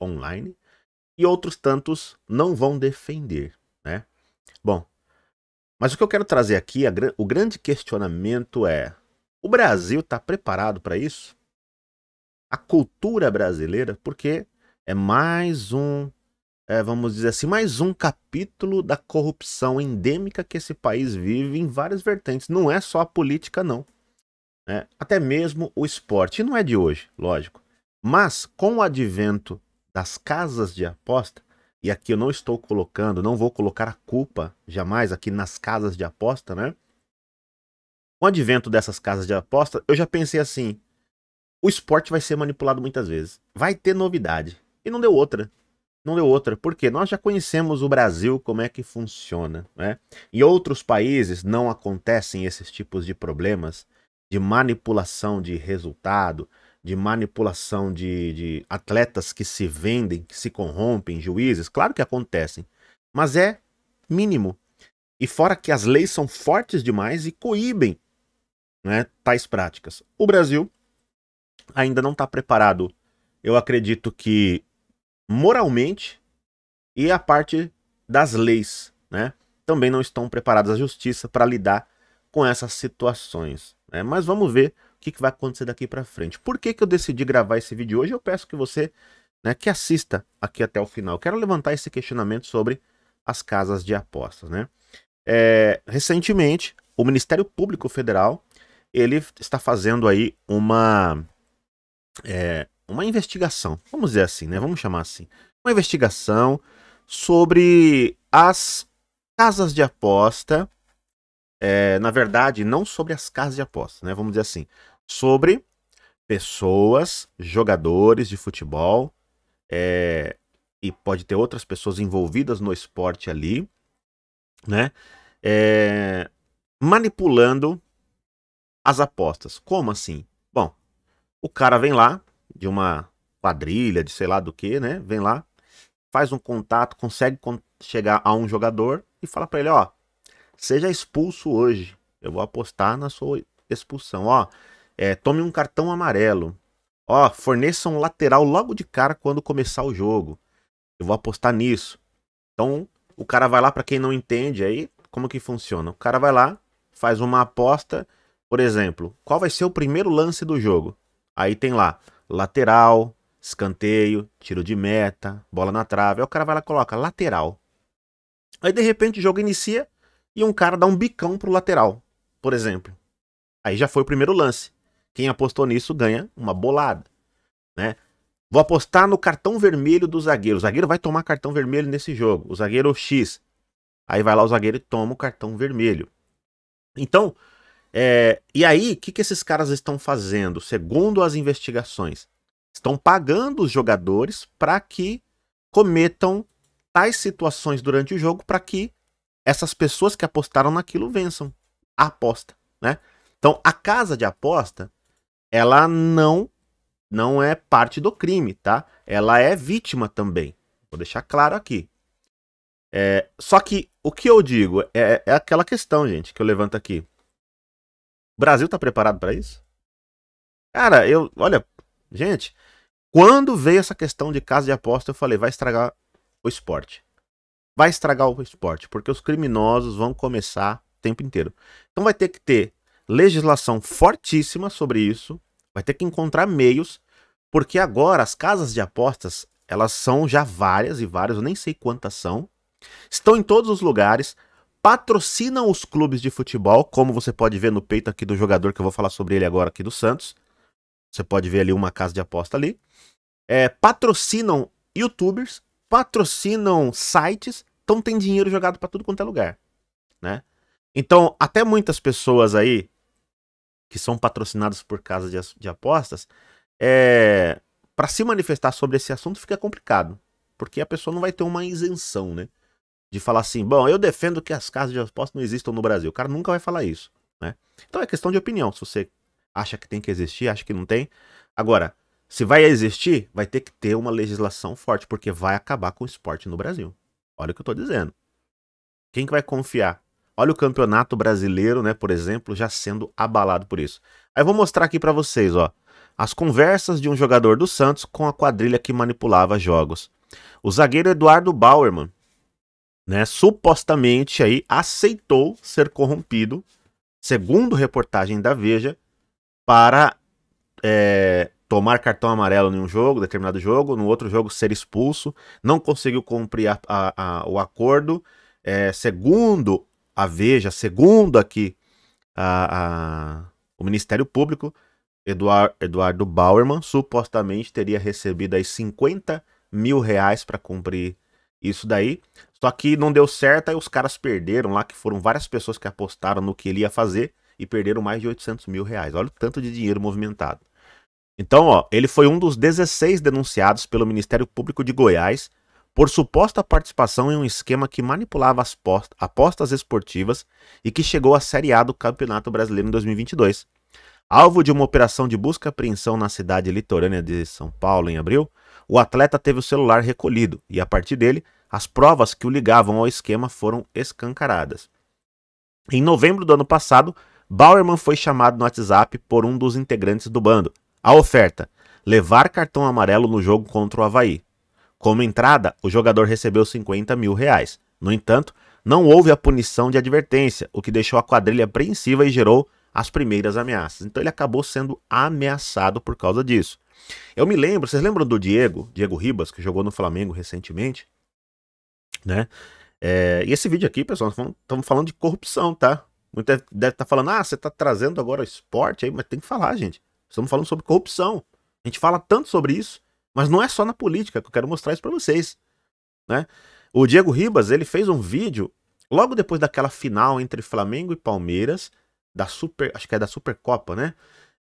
online e outros tantos não vão defender, né? Bom, mas o que eu quero trazer aqui, a, o grande questionamento é: o Brasil está preparado para isso? A cultura brasileira, porque é mais um, é, vamos dizer assim, mais um capítulo da corrupção endêmica que esse país vive em várias vertentes. Não é só a política, não. É, até mesmo o esporte. E não é de hoje, lógico. Mas com o advento das casas de aposta, e aqui eu não estou colocando, não vou colocar a culpa jamais aqui nas casas de aposta, né? Com o advento dessas casas de aposta, eu já pensei assim: o esporte vai ser manipulado muitas vezes. Vai ter novidade. E não deu outra. Não deu outra, porque nós já conhecemos o Brasil, como é que funciona. Né? Em outros países não acontecem esses tipos de problemas de manipulação de resultado, de manipulação de, de atletas que se vendem, que se corrompem, juízes, claro que acontecem, mas é mínimo. E fora que as leis são fortes demais e coíbem né, tais práticas. O Brasil ainda não está preparado, eu acredito que moralmente e a parte das leis, né, também não estão preparadas a justiça para lidar com essas situações. Né? Mas vamos ver que, que vai acontecer daqui para frente. Por que, que eu decidi gravar esse vídeo hoje? Eu peço que você né, que assista aqui até o final. Eu quero levantar esse questionamento sobre as casas de apostas. Né? É, recentemente, o Ministério Público Federal ele está fazendo aí uma, é, uma investigação, vamos dizer assim, né? vamos chamar assim, uma investigação sobre as casas de aposta é, na verdade, não sobre as casas de apostas, né? Vamos dizer assim, sobre pessoas, jogadores de futebol, é, e pode ter outras pessoas envolvidas no esporte ali, né? É, manipulando as apostas. Como assim? Bom, o cara vem lá de uma quadrilha, de sei lá do que, né? Vem lá, faz um contato, consegue chegar a um jogador e fala para ele, ó, Seja expulso hoje. Eu vou apostar na sua expulsão. Ó, é, tome um cartão amarelo. Ó, forneça um lateral logo de cara quando começar o jogo. Eu vou apostar nisso. Então, o cara vai lá, para quem não entende aí, como que funciona? O cara vai lá, faz uma aposta, por exemplo, qual vai ser o primeiro lance do jogo? Aí tem lá, lateral, escanteio, tiro de meta, bola na trave. Aí o cara vai lá e coloca lateral. Aí de repente o jogo inicia, e um cara dá um bicão pro lateral, por exemplo. Aí já foi o primeiro lance. Quem apostou nisso ganha uma bolada, né? Vou apostar no cartão vermelho do zagueiro. O zagueiro vai tomar cartão vermelho nesse jogo. O zagueiro X. Aí vai lá o zagueiro e toma o cartão vermelho. Então, é, e aí, o que, que esses caras estão fazendo? Segundo as investigações, estão pagando os jogadores para que cometam tais situações durante o jogo para que essas pessoas que apostaram naquilo vençam a aposta, né? Então, a casa de aposta, ela não não é parte do crime, tá? Ela é vítima também. Vou deixar claro aqui. É, só que o que eu digo é, é aquela questão, gente, que eu levanto aqui. O Brasil tá preparado para isso? Cara, eu, olha, gente, quando veio essa questão de casa de aposta, eu falei, vai estragar o esporte vai estragar o esporte, porque os criminosos vão começar o tempo inteiro. Então vai ter que ter legislação fortíssima sobre isso, vai ter que encontrar meios, porque agora as casas de apostas, elas são já várias e várias, eu nem sei quantas são, estão em todos os lugares, patrocinam os clubes de futebol, como você pode ver no peito aqui do jogador que eu vou falar sobre ele agora aqui do Santos. Você pode ver ali uma casa de aposta ali. É, patrocinam youtubers, patrocinam sites então tem dinheiro jogado para tudo quanto é lugar, né? Então, até muitas pessoas aí que são patrocinadas por casas de, de apostas, é, para se manifestar sobre esse assunto fica complicado, porque a pessoa não vai ter uma isenção, né? De falar assim, bom, eu defendo que as casas de apostas não existam no Brasil. O cara nunca vai falar isso, né? Então é questão de opinião. Se você acha que tem que existir, acha que não tem. Agora, se vai existir, vai ter que ter uma legislação forte, porque vai acabar com o esporte no Brasil. Olha o que eu estou dizendo. Quem que vai confiar? Olha o campeonato brasileiro, né, por exemplo, já sendo abalado por isso. Aí eu vou mostrar aqui para vocês, ó, as conversas de um jogador do Santos com a quadrilha que manipulava jogos. O zagueiro Eduardo Bauerman, né, supostamente aí aceitou ser corrompido, segundo reportagem da Veja, para é, tomar cartão amarelo em um jogo, determinado jogo, no outro jogo ser expulso, não conseguiu cumprir a, a, a, o acordo, é, segundo a Veja, segundo aqui o Ministério Público, Eduard, Eduardo Bauerman supostamente teria recebido aí 50 mil reais para cumprir isso daí. Só que não deu certo, aí os caras perderam lá, que foram várias pessoas que apostaram no que ele ia fazer e perderam mais de 800 mil reais. Olha o tanto de dinheiro movimentado. Então, ó, ele foi um dos 16 denunciados pelo Ministério Público de Goiás por suposta participação em um esquema que manipulava as apostas esportivas e que chegou à Série A do Campeonato Brasileiro em 2022. Alvo de uma operação de busca e apreensão na cidade litorânea de São Paulo em abril, o atleta teve o celular recolhido e, a partir dele, as provas que o ligavam ao esquema foram escancaradas. Em novembro do ano passado, Bauerman foi chamado no WhatsApp por um dos integrantes do bando, a oferta: levar cartão amarelo no jogo contra o Havaí. Como entrada, o jogador recebeu 50 mil reais. No entanto, não houve a punição de advertência, o que deixou a quadrilha apreensiva e gerou as primeiras ameaças. Então ele acabou sendo ameaçado por causa disso. Eu me lembro, vocês lembram do Diego, Diego Ribas, que jogou no Flamengo recentemente? Né? É, e esse vídeo aqui, pessoal, estamos falando de corrupção, tá? Muita deve estar tá falando, ah, você está trazendo agora o esporte aí, mas tem que falar, gente. Estamos falando sobre corrupção. A gente fala tanto sobre isso, mas não é só na política que eu quero mostrar isso para vocês. Né? O Diego Ribas ele fez um vídeo logo depois daquela final entre Flamengo e Palmeiras da Super, acho que é da Supercopa, né?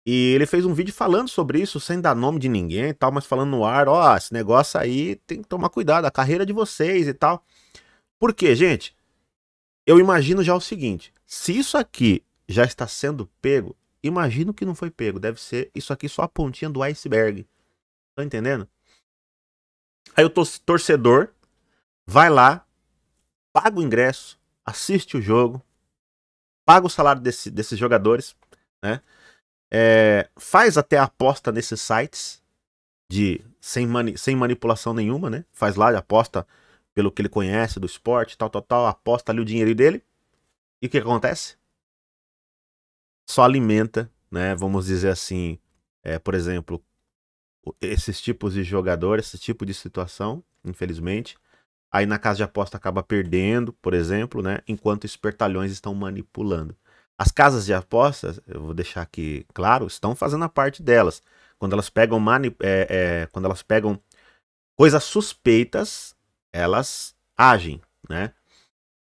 E ele fez um vídeo falando sobre isso, sem dar nome de ninguém e tal, mas falando no ar, ó, oh, esse negócio aí tem que tomar cuidado, a carreira de vocês e tal. Por quê, gente? Eu imagino já o seguinte: se isso aqui já está sendo pego, Imagino que não foi pego. Deve ser isso aqui só a pontinha do iceberg. Tá entendendo? Aí o torcedor vai lá, paga o ingresso, assiste o jogo, paga o salário desse, desses jogadores, né? É, faz até a aposta nesses sites de sem, mani, sem manipulação nenhuma, né? Faz lá, aposta pelo que ele conhece do esporte, tal, tal, tal, aposta ali o dinheiro dele. E o que acontece? só alimenta, né? Vamos dizer assim, é, por exemplo, esses tipos de jogador, esse tipo de situação, infelizmente. Aí na casa de aposta acaba perdendo, por exemplo, né? Enquanto espertalhões estão manipulando. As casas de apostas, eu vou deixar aqui claro, estão fazendo a parte delas. Quando elas pegam, mani é, é, quando elas pegam coisas suspeitas, elas agem, né?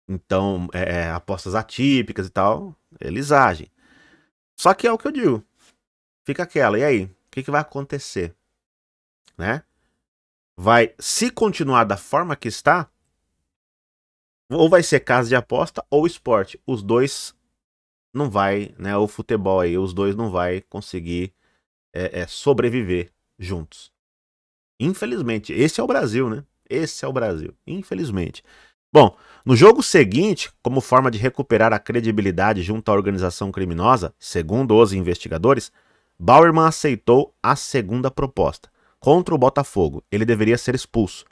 Então, é, é apostas atípicas e tal, eles agem. Só que é o que eu digo. Fica aquela. E aí? O que, que vai acontecer? Né? Vai, se continuar da forma que está, ou vai ser casa de aposta ou esporte. Os dois não vai, né? O futebol aí, os dois não vai conseguir é, é, sobreviver juntos. Infelizmente, esse é o Brasil, né? Esse é o Brasil, infelizmente. Bom, no jogo seguinte, como forma de recuperar a credibilidade junto à organização criminosa, segundo os investigadores, Bauerman aceitou a segunda proposta. Contra o Botafogo, ele deveria ser expulso.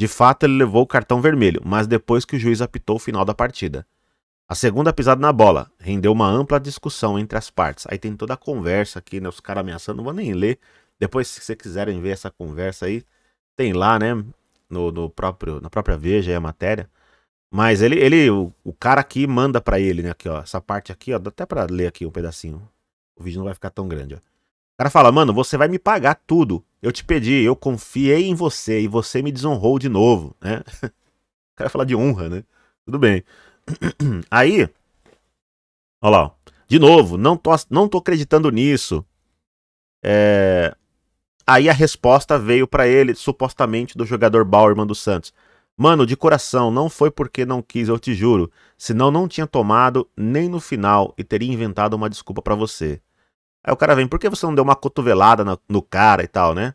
De fato, ele levou o cartão vermelho, mas depois que o juiz apitou o final da partida. A segunda pisada na bola rendeu uma ampla discussão entre as partes. Aí tem toda a conversa aqui, né? Os caras ameaçando, não vou nem ler. Depois, se vocês quiserem ver essa conversa aí, tem lá, né? No, no próprio, na própria Veja aí a matéria. Mas ele, ele o, o cara aqui manda para ele, né? Aqui, ó. Essa parte aqui, ó. Dá até pra ler aqui um pedacinho. O vídeo não vai ficar tão grande, ó. O cara fala, mano, você vai me pagar tudo. Eu te pedi, eu confiei em você e você me desonrou de novo, né? O cara fala de honra, né? Tudo bem. Aí, ó lá, ó. De novo, não tô, não tô acreditando nisso. É... Aí a resposta veio para ele, supostamente, do jogador Bauerman do Santos. Mano, de coração, não foi porque não quis, eu te juro. Senão não tinha tomado nem no final e teria inventado uma desculpa para você. Aí o cara vem, por que você não deu uma cotovelada no, no cara e tal, né?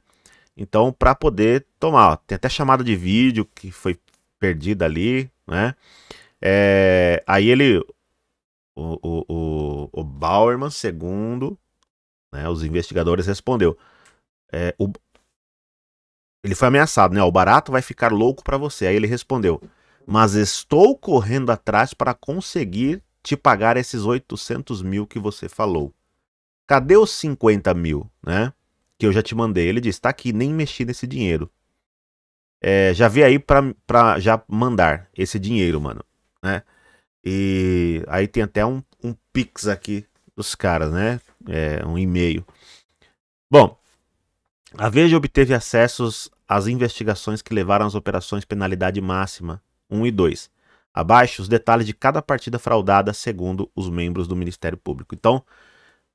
Então, para poder tomar, ó, tem até chamada de vídeo que foi perdida ali, né? É, aí ele, o, o, o, o Bauerman, segundo né, os investigadores, respondeu: é, o, ele foi ameaçado, né? O barato vai ficar louco para você. Aí ele respondeu: Mas estou correndo atrás para conseguir te pagar esses 800 mil que você falou. Cadê os 50 mil, né? Que eu já te mandei. Ele disse: Tá aqui, nem mexi nesse dinheiro. É, já vi aí pra, pra já mandar esse dinheiro, mano, né? E aí tem até um, um pix aqui dos caras, né? É, um e-mail. Bom, a Veja obteve acessos às investigações que levaram às operações Penalidade Máxima 1 e 2. Abaixo os detalhes de cada partida fraudada segundo os membros do Ministério Público. Então,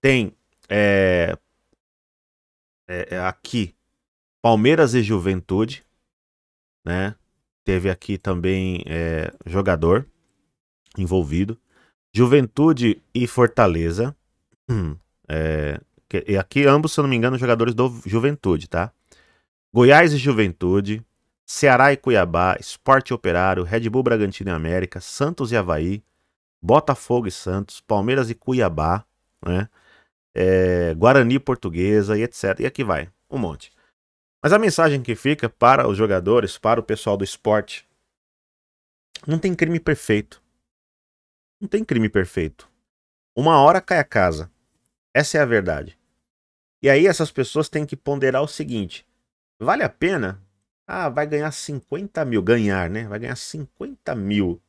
tem é, é, é aqui Palmeiras e Juventude, né? Teve aqui também é, jogador envolvido. Juventude e Fortaleza. é, e aqui ambos, se eu não me engano, jogadores do Juventude, tá? Goiás e Juventude, Ceará e Cuiabá, Esporte Operário, Red Bull Bragantino e América, Santos e Havaí, Botafogo e Santos, Palmeiras e Cuiabá, né? É, Guarani Portuguesa e etc. E aqui vai, um monte. Mas a mensagem que fica para os jogadores, para o pessoal do esporte, não tem crime perfeito. Não tem crime perfeito. Uma hora cai a casa. Essa é a verdade. E aí essas pessoas têm que ponderar o seguinte: vale a pena? Ah, vai ganhar 50 mil, ganhar, né? Vai ganhar 50 mil.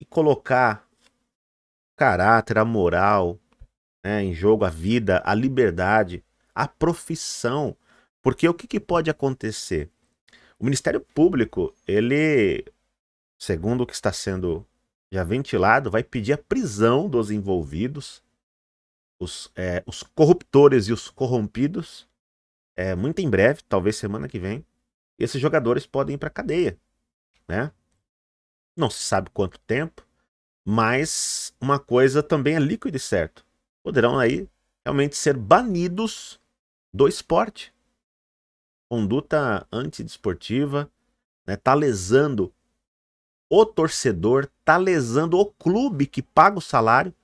E colocar caráter, a moral, né, em jogo, a vida, a liberdade, a profissão. Porque o que, que pode acontecer? O Ministério Público, ele, segundo o que está sendo já ventilado, vai pedir a prisão dos envolvidos os, é, os corruptores e os corrompidos é, muito em breve, talvez semana que vem, esses jogadores podem ir para cadeia, né? Não se sabe quanto tempo, mas uma coisa também é líquida e certo. Poderão aí realmente ser banidos do esporte. Conduta antidesportiva, né? Tá lesando o torcedor, tá lesando o clube que paga o salário,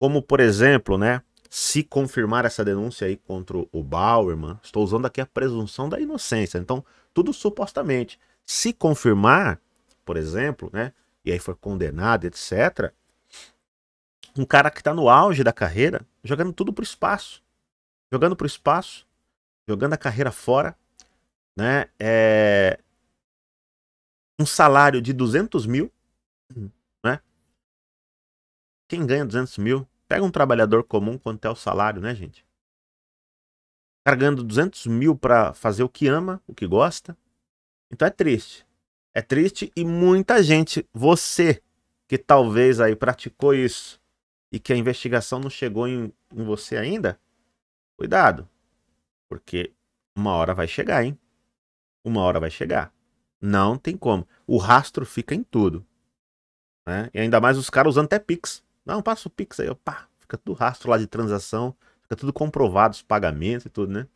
como, por exemplo, né, se confirmar essa denúncia aí contra o Bauerman, estou usando aqui a presunção da inocência. Então, tudo supostamente. Se confirmar, por exemplo, né, e aí foi condenado, etc., um cara que está no auge da carreira, jogando tudo pro espaço. Jogando pro espaço, jogando a carreira fora, né, é... um salário de 200 mil, quem ganha 200 mil? Pega um trabalhador comum quanto é o salário, né, gente? Carregando 200 mil para fazer o que ama, o que gosta. Então é triste. É triste e muita gente, você que talvez aí praticou isso e que a investigação não chegou em, em você ainda, cuidado, porque uma hora vai chegar, hein? Uma hora vai chegar. Não tem como. O rastro fica em tudo. Né? E ainda mais os caras usando até Pix. Não, ah, passa o Pix aí, opa, pá. Fica tudo rastro lá de transação, fica tudo comprovado, os pagamentos e tudo, né?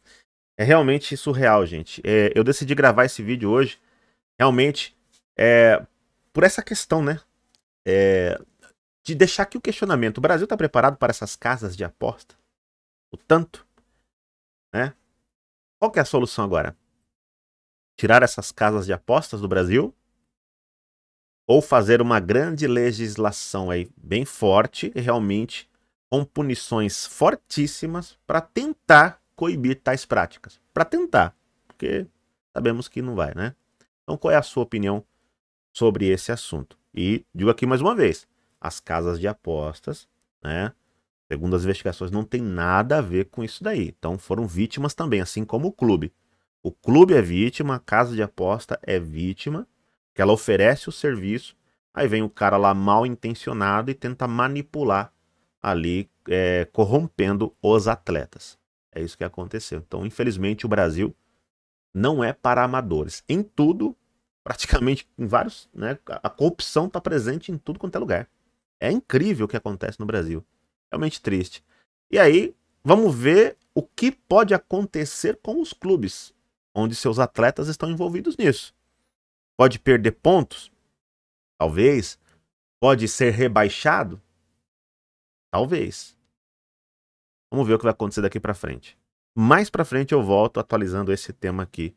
É realmente surreal, gente. É, eu decidi gravar esse vídeo hoje, realmente, é, por essa questão, né? É, de deixar aqui o questionamento. O Brasil está preparado para essas casas de aposta? O tanto? Né? Qual que é a solução agora? Tirar essas casas de apostas do Brasil? ou fazer uma grande legislação aí bem forte e realmente com punições fortíssimas para tentar coibir tais práticas. Para tentar, porque sabemos que não vai, né? Então, qual é a sua opinião sobre esse assunto? E digo aqui mais uma vez, as casas de apostas, né? Segundo as investigações, não tem nada a ver com isso daí. Então, foram vítimas também, assim como o clube. O clube é vítima, a casa de aposta é vítima que ela oferece o serviço, aí vem o cara lá mal intencionado e tenta manipular ali, é, corrompendo os atletas. É isso que aconteceu. Então, infelizmente, o Brasil não é para amadores. Em tudo, praticamente em vários, né? A corrupção está presente em tudo quanto é lugar. É incrível o que acontece no Brasil. Realmente triste. E aí, vamos ver o que pode acontecer com os clubes onde seus atletas estão envolvidos nisso. Pode perder pontos? Talvez. Pode ser rebaixado? Talvez. Vamos ver o que vai acontecer daqui para frente. Mais para frente eu volto atualizando esse tema aqui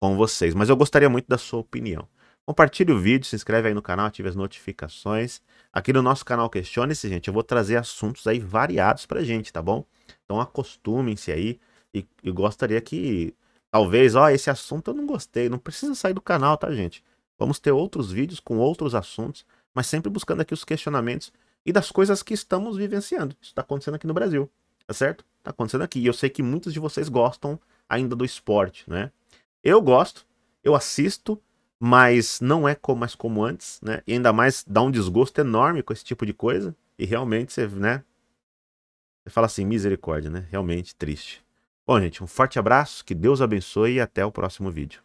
com vocês, mas eu gostaria muito da sua opinião. Compartilhe o vídeo, se inscreve aí no canal, ative as notificações. Aqui no nosso canal Questione-se, gente, eu vou trazer assuntos aí variados pra gente, tá bom? Então acostumem-se aí e, e gostaria que Talvez, ó, esse assunto eu não gostei, não precisa sair do canal, tá, gente? Vamos ter outros vídeos com outros assuntos, mas sempre buscando aqui os questionamentos e das coisas que estamos vivenciando. Isso tá acontecendo aqui no Brasil, tá certo? Tá acontecendo aqui. E eu sei que muitos de vocês gostam ainda do esporte, né? Eu gosto, eu assisto, mas não é como, mais como antes, né? E ainda mais dá um desgosto enorme com esse tipo de coisa. E realmente você, né? Você fala assim, misericórdia, né? Realmente triste. Bom, gente, um forte abraço, que Deus abençoe e até o próximo vídeo.